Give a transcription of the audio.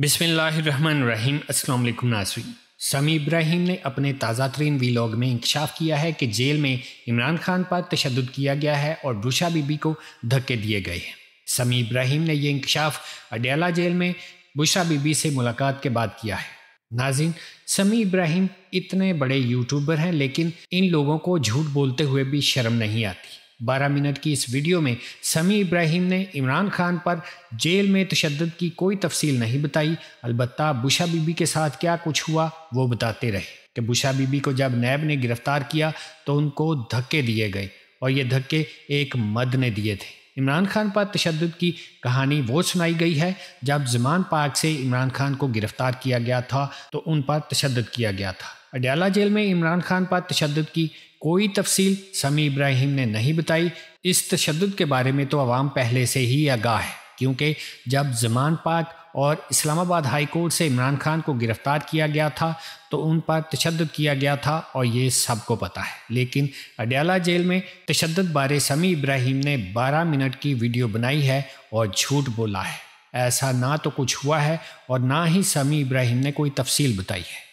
बिसमीम अल्लाम नासरीन समी इब्राहिम ने अपने ताज़ा तरीन वीलॉग में इंकशाफ किया है कि जेल में इमरान खान पर तशद किया गया है और ब्रुशा बीबी को धक्के दिए गए हैं समी इब्राहिम ने यह इंकशाफ अडयाला जेल में बुशरा बीबी से मुलाकात के बाद किया है नाजिन समी इब्राहिम इतने बड़े यूट्यूबर हैं लेकिन इन लोगों को झूठ बोलते हुए भी शर्म नहीं आती बारह मिनट की इस वीडियो में समी इब्राहिम ने इमरान खान पर जेल में तशद की कोई तफसील नहीं बताई अलबत् बुशा बीबी के साथ क्या कुछ हुआ वो बताते रहे कि बुशा बीबी को जब नैब ने गिरफ्तार किया तो उनको धक्के दिए गए और ये धक्के एक मद ने दिए थे इमरान खान पर तशद की कहानी वो सुनाई गई है जब जमान पार्क से इमरान खान को गिरफ्तार किया गया था तो उन पर तशद किया गया था अडयाला जेल में इमरान खान पर तशद की कोई तफसील समी इब्राहिम ने नहीं बताई इस तशद के बारे में तो आवाम पहले से ही आगाह है क्योंकि जब जमान पाक और इस्लामाबाद हाई कोर्ट से इमरान खान को गिरफ़्तार किया गया था तो उन पर तशद किया गया था और ये सबको पता है लेकिन अडयाला जेल में तशद बारे समी इब्राहिम ने 12 मिनट की वीडियो बनाई है और झूठ बोला है ऐसा ना तो कुछ हुआ है और ना ही समी इब्राहिम ने कोई तफसील बताई है